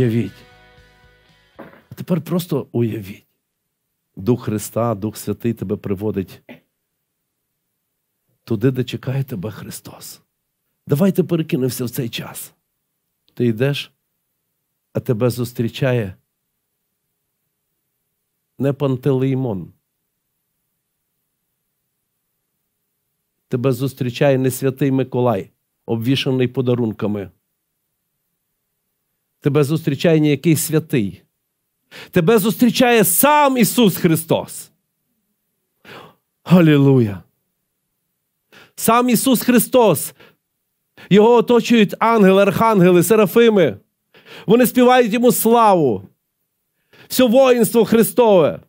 уявіть. А тепер просто уявіть. Дух Христа, Дух Святий тебе приводить туди, де чекає тебе Христос. Давайте перекинемося в цей час. Ти йдеш, а тебе зустрічає не пантелеймон. Тебе зустрічає не святий Миколай, обвішаний подарунками тебе зустрічає не якийсь святий. Тебе зустрічає сам Ісус Христос. Галілуя! Сам Ісус Христос. Його оточують ангели, архангели, серафими. Вони співають йому славу. Все воїнство Христове.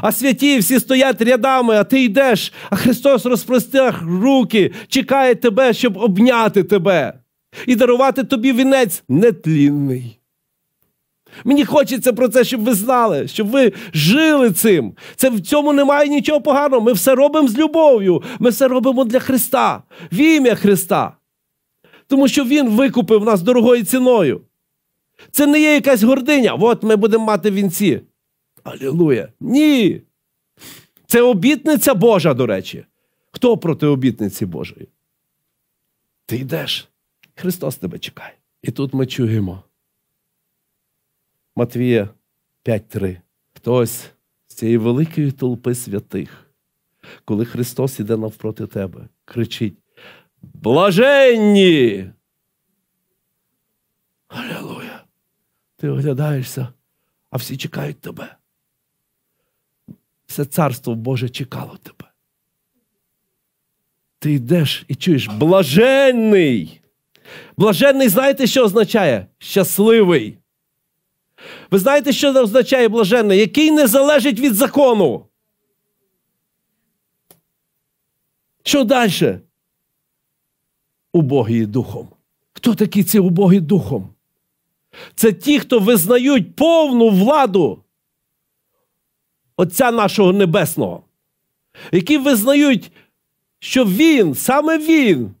А святі всі стоять рядами, а ти йдеш, а Христос розпростяг руки, чекає тебе, щоб обняти тебе і дарувати тобі вінець нетлінний. Мені хочеться про це, щоб ви знали, щоб ви жили цим. Це в цьому немає нічого поганого. Ми все робимо з любов'ю. Ми все робимо для Христа, в ім'я Христа. Тому що Він викупив нас дорогою ціною. Це не є якась гординя. От ми будемо мати вінці. Алілуя. Ні. Це обітниця Божа, до речі. Хто проти обітниці Божої? Ти йдеш. Христос тебе чекає. І тут ми чуємо. Матвія 5:3. Хтось з цієї великої толпи святих, коли Христос іде навпроти тебе, кричить: Блаженні! Алілуя! Ти оглядаєшся, а всі чекають тебе. Все царство Боже чекало тебе. Ти йдеш і чуєш блаженний. Блаженний, знаєте, що означає? Щасливий. Ви знаєте, що це означає блаженний, який не залежить від закону? Що далі? Убогі духом. Хто такі ці убогі духом? Це ті, хто визнають повну владу Отця нашого Небесного, які визнають, що Він, саме Він,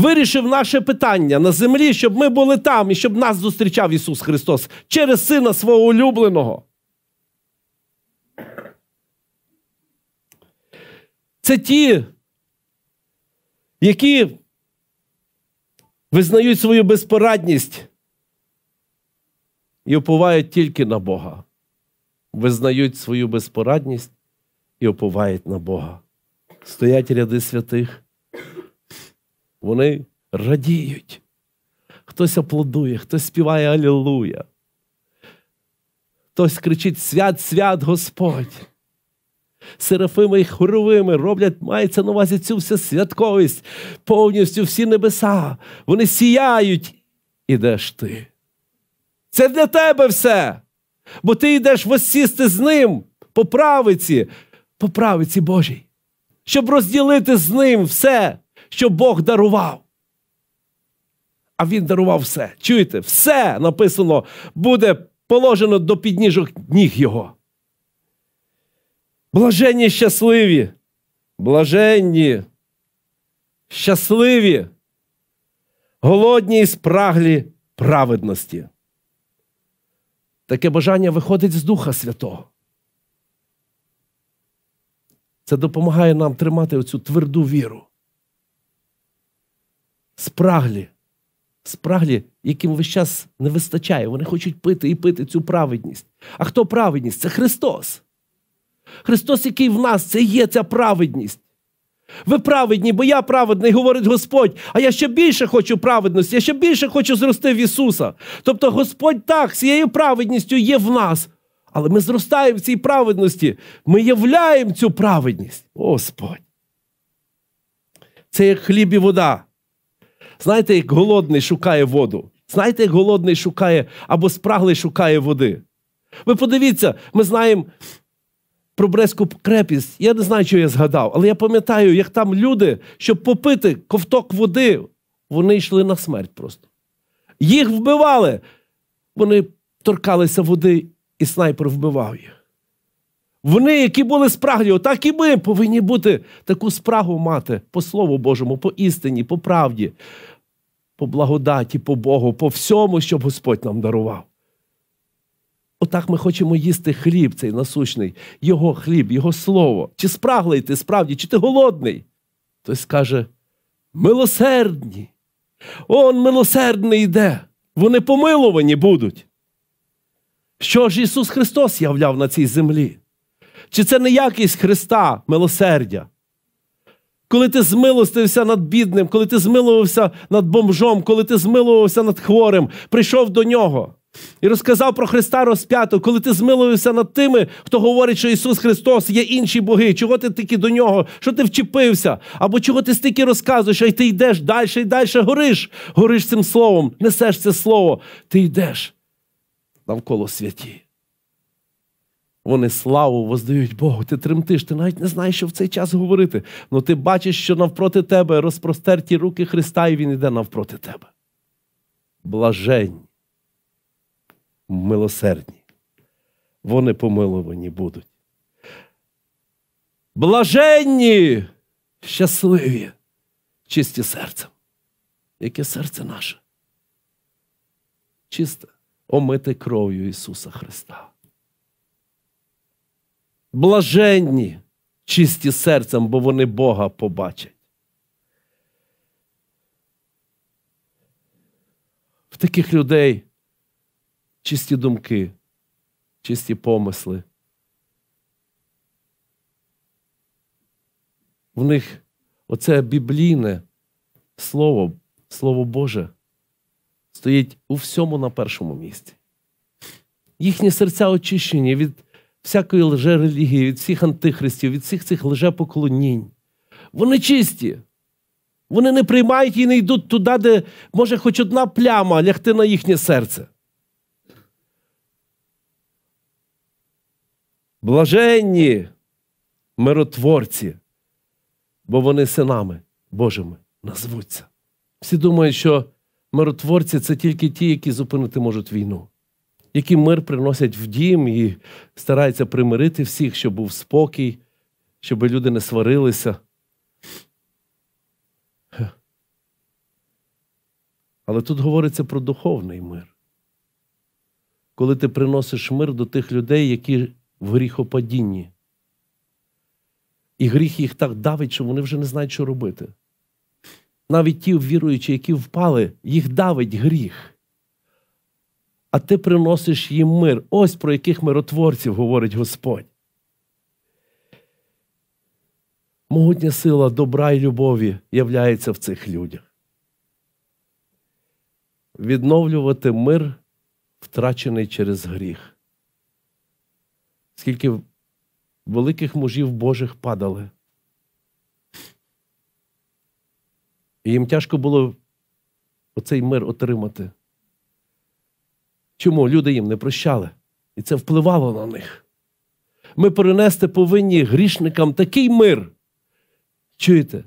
вирішив наше питання на землі, щоб ми були там і щоб нас зустрічав Ісус Христос через Сина свого улюбленого. Це ті, які визнають свою безпорадність і оповають тільки на Бога. Визнають свою безпорадність і оповають на Бога. Стоять ряди святих. Вони радіють. Хтось аплодує, хтось співає Алілуя. Хтось кричить свят, свят Господь. Серафими і хоровими роблять, мається на увазі цю всю святковість, повністю всі небеса. Вони сіяють. Ідеш ти. Це для тебе все. Бо ти йдеш воссісти з ним по правиці, по правиці Божій, щоб розділити з ним все що Бог дарував. А Він дарував все. Чуєте, все написано буде положено до підніжок ніг Його. Блаженні щасливі, блаженні, щасливі, голодні і спраглі праведності. Таке бажання виходить з Духа Святого. Це допомагає нам тримати оцю тверду віру спраглі, спраглі, яким весь час не вистачає. Вони хочуть пити і пити цю праведність. А хто праведність? Це Христос. Христос, який в нас, це є ця праведність. Ви праведні, бо я праведний, говорить Господь, а я ще більше хочу праведності, я ще більше хочу зрости в Ісуса. Тобто Господь так, цією праведністю є в нас. Але ми зростаємо в цій праведності, ми являємо цю праведність. Господь. Це як хліб і вода. Знаєте, як голодний шукає воду. Знаєте, як голодний шукає або спраглий шукає води. Ви подивіться, ми знаємо про Брестську крепість. Я не знаю, що я згадав, але я пам'ятаю, як там люди, щоб попити ковток води, вони йшли на смерть просто. Їх вбивали. Вони торкалися води, і снайпер вбивав їх. Вони, які були спраглі, отак і ми повинні бути таку спрагу мати по Слову Божому, по істині, по правді, по благодаті, по Богу, по всьому, що Господь нам дарував. Отак ми хочемо їсти хліб, цей насущний, Його хліб, Його слово. Чи спраглий ти справді, чи ти голодний? Хтось каже, милосердні. Он милосердний йде. Вони помиловані будуть. Що ж Ісус Христос являв на цій землі? Чи це не якість Христа, милосердя? Коли ти змилостився над бідним, коли ти змилувався над бомжом, коли ти змилувався над хворим, прийшов до нього і розказав про Христа розп'яту, коли ти змилувався над тими, хто говорить, що Ісус Христос є інші боги, чого ти тільки до нього, що ти вчепився, або чого ти стільки розказуєш, а й ти йдеш далі і далі, гориш, гориш цим словом, несеш це слово, ти йдеш навколо святі. Вони славу воздають Богу. Ти тремтиш, ти навіть не знаєш, що в цей час говорити. але ну, ти бачиш, що навпроти тебе розпростерті руки Христа, і Він іде навпроти тебе. Блажень, милосердні. Вони помиловані будуть. Блаженні, щасливі, чисті серцем. Яке серце наше? Чисте омите кров'ю Ісуса Христа. Блаженні, чисті серцем, бо вони Бога побачать. В таких людей чисті думки, чисті помисли. В них оце біблійне слово, Слово Боже, стоїть у всьому на першому місці. Їхні серця очищені від всякої лжерелігії, від всіх антихристів, від всіх цих лжепоклонінь. Вони чисті. Вони не приймають і не йдуть туди, де може хоч одна пляма лягти на їхнє серце. Блаженні миротворці, бо вони синами Божими назвуться. Всі думають, що миротворці це тільки ті, які зупинити можуть війну які мир приносять в дім і стараються примирити всіх, щоб був спокій, щоб люди не сварилися. Але тут говориться про духовний мир. Коли ти приносиш мир до тих людей, які в гріхопадінні. І гріх їх так давить, що вони вже не знають, що робити. Навіть ті віруючі, які впали, їх давить гріх а ти приносиш їм мир. Ось про яких миротворців говорить Господь. Могутня сила добра і любові являється в цих людях. Відновлювати мир, втрачений через гріх. Скільки великих мужів Божих падали. І їм тяжко було оцей мир отримати. Чому люди їм не прощали? І це впливало на них. Ми перенести повинні грішникам такий мир. Чуєте?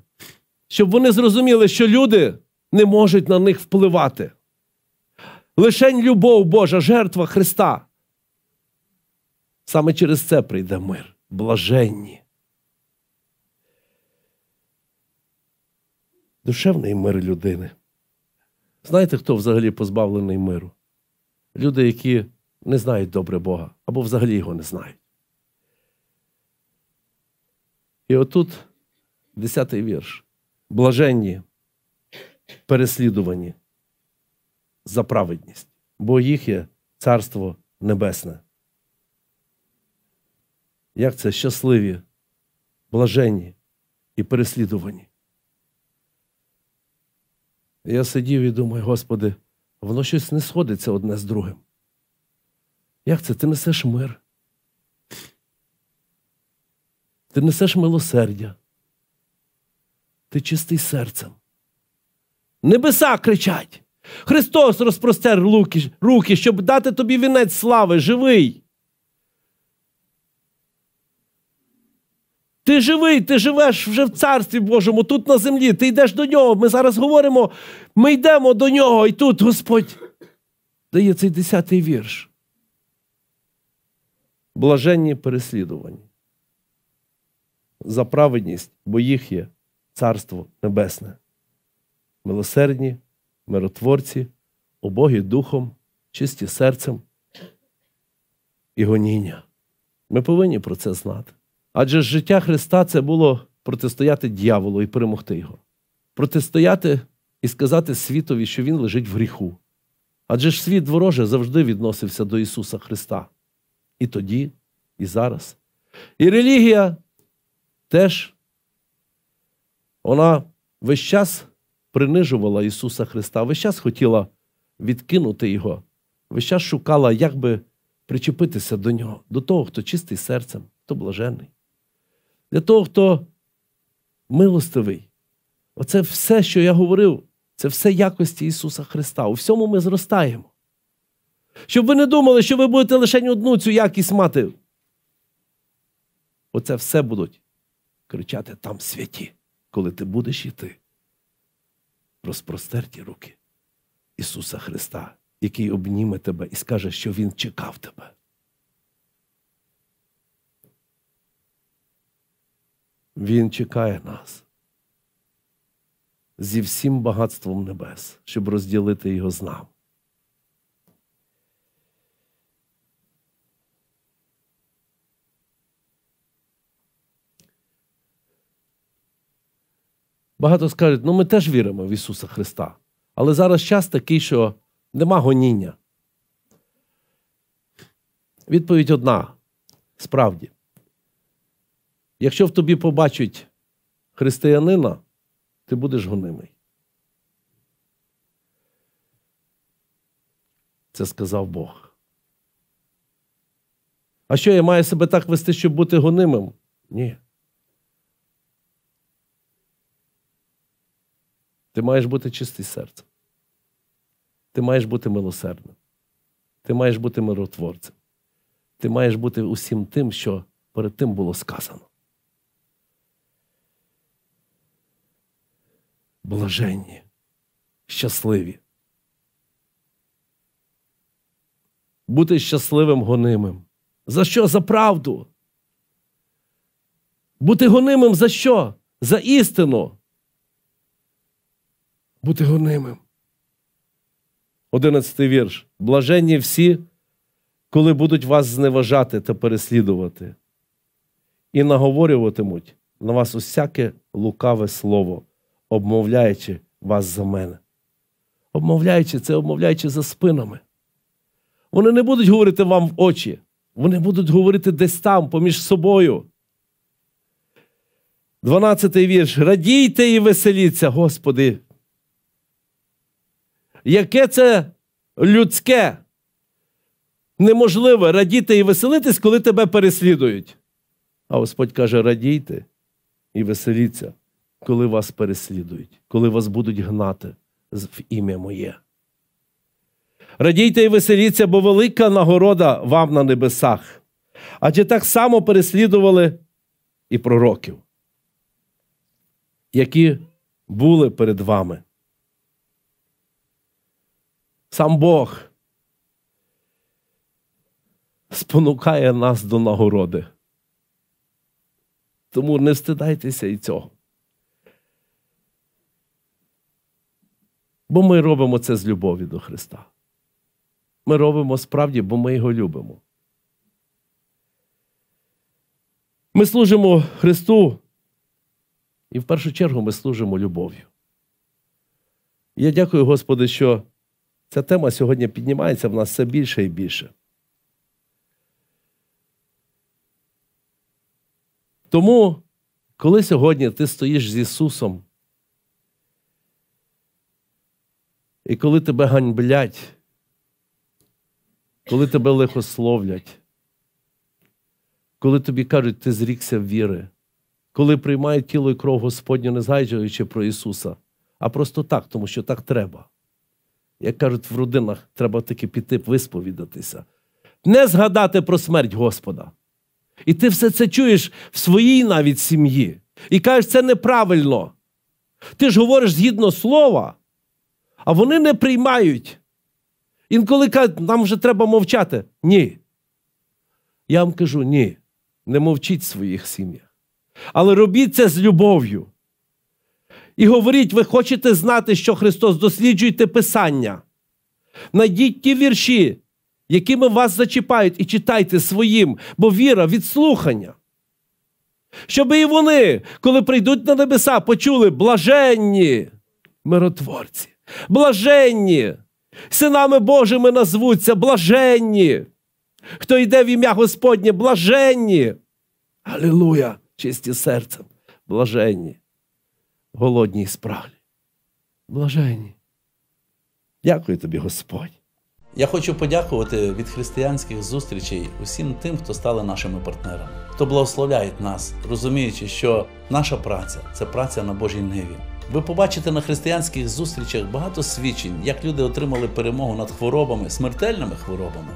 Щоб вони зрозуміли, що люди не можуть на них впливати. Лишень любов Божа, жертва Христа. Саме через це прийде мир, блаженні. Душевний мир людини. Знаєте, хто взагалі позбавлений миру? люди, які не знають добре Бога або взагалі його не знають. І отут 10-й вірш. Блаженні, переслідувані за праведність, бо їх є Царство Небесне. Як це щасливі, блаженні і переслідувані? Я сидів і думаю, Господи, Воно щось не сходиться одне з другим. Як це? Ти несеш мир? Ти несеш милосердя. Ти чистий серцем. Небеса кричать! Христос розпростер руки, щоб дати тобі вінець слави, живий. Ти живий, ти живеш вже в царстві Божому, тут на землі, ти йдеш до нього. Ми зараз говоримо, ми йдемо до нього, і тут Господь дає цей десятий вірш. Блаженні переслідувані. За праведність, бо їх є Царство Небесне. Милосердні, миротворці, убогі духом, чисті серцем і гоніння. Ми повинні про це знати. Адже життя Христа це було протистояти дьяволу і перемогти його, протистояти і сказати світові, що він лежить в гріху. Адже ж світ вороже завжди відносився до Ісуса Христа. І тоді, і зараз. І релігія теж вона весь час принижувала Ісуса Христа, весь час хотіла відкинути Його, весь час шукала, як би причепитися до Нього, до того, хто чистий серцем, хто блажений для того, хто милостивий. Оце все, що я говорив, це все якості Ісуса Христа. У всьому ми зростаємо. Щоб ви не думали, що ви будете лише одну цю якість мати. Оце все будуть кричати там святі, коли ти будеш йти. Розпростерті руки Ісуса Христа, який обніме тебе і скаже, що Він чекав тебе. Він чекає нас зі всім багатством небес, щоб розділити його з нами. Багато скажуть, ну ми теж віримо в Ісуса Христа. Але зараз час такий, що нема гоніння. Відповідь одна: справді. Якщо в тобі побачить християнина, ти будеш гонимий. Це сказав Бог. А що я маю себе так вести, щоб бути гонимим? Ні. Ти маєш бути чистий серцем. Ти маєш бути милосердним. Ти маєш бути миротворцем. Ти маєш бути усім тим, що перед тим було сказано. блаженні, щасливі. Бути щасливим гонимим. За що? За правду? Бути гонимим за що? За істину. Бути гонимим. Одинадцятий вірш. Блаженні всі, коли будуть вас зневажати та переслідувати, і наговорюватимуть на вас усяке лукаве слово обмовляючи вас за мене. Обмовляючи це, обмовляючи за спинами. Вони не будуть говорити вам в очі, вони будуть говорити десь там, поміж собою. 12 вірш. Радійте і веселіться, Господи. Яке це людське? неможливе радіти і веселитись, коли тебе переслідують. А Господь каже: радійте і веселіться коли вас переслідують, коли вас будуть гнати в ім'я моє. Радійте і веселіться, бо велика нагорода вам на небесах. Адже так само переслідували і пророків, які були перед вами. Сам Бог спонукає нас до нагороди. Тому не стидайтеся і цього. Бо ми робимо це з любові до Христа. Ми робимо справді, бо ми Його любимо. Ми служимо Христу, і в першу чергу ми служимо любов'ю. Я дякую, Господи, що ця тема сьогодні піднімається в нас все більше і більше. Тому, коли сьогодні ти стоїш з Ісусом І коли тебе ганьблять, коли тебе лихословлять, коли тобі кажуть, ти зрікся віри, коли приймають тіло і кров Господню, не згайджуючи про Ісуса, а просто так, тому що так треба. Як кажуть, в родинах треба таки піти висповідатися, не згадати про смерть Господа. І ти все це чуєш в своїй навіть сім'ї. І кажеш, це неправильно. Ти ж говориш згідно слова а вони не приймають. Інколи кажуть, нам вже треба мовчати. Ні. Я вам кажу, ні, не мовчіть своїх сім'ях. Але робіть це з любов'ю. І говоріть, ви хочете знати, що Христос, досліджуйте Писання. Найдіть ті вірші, якими вас зачіпають, і читайте своїм, бо віра від слухання. Щоб і вони, коли прийдуть на небеса, почули блаженні миротворці. Блаженні! Синами Божими назвуться блаженні! Хто йде в ім'я Господнє, блаженні! Алілуя! Чисті серцем, блаженні, голодні і спраглі. Блаженні. Дякую тобі, Господь. Я хочу подякувати від християнських зустрічей усім тим, хто стали нашими партнерами, хто благословляє нас, розуміючи, що наша праця це праця на Божій ниві. Ви побачите на християнських зустрічах багато свідчень, як люди отримали перемогу над хворобами, смертельними хворобами.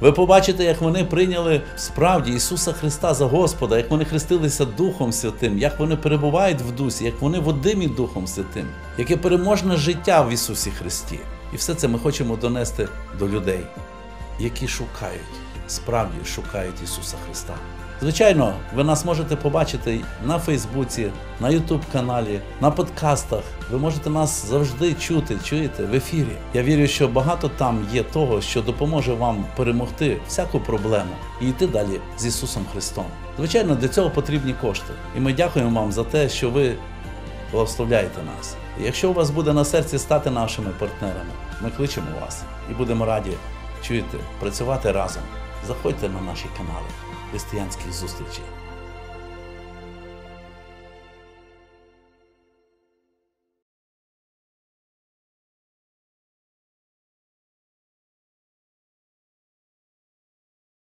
Ви побачите, як вони прийняли справді Ісуса Христа за Господа, як вони хрестилися Духом Святим, як вони перебувають в дусі, як вони водимі Духом Святим, яке переможне життя в Ісусі Христі. І все це ми хочемо донести до людей, які шукають, справді шукають Ісуса Христа. Звичайно, ви нас можете побачити на Фейсбуці, на Ютуб-каналі, на подкастах. Ви можете нас завжди чути, чуєте в ефірі. Я вірю, що багато там є того, що допоможе вам перемогти всяку проблему і йти далі з Ісусом Христом. Звичайно, для цього потрібні кошти. І ми дякуємо вам за те, що ви благословляєте нас. якщо у вас буде на серці стати нашими партнерами, ми кличемо вас і будемо раді чуєте, працювати разом. Заходьте на наші канали християнських зустрічей.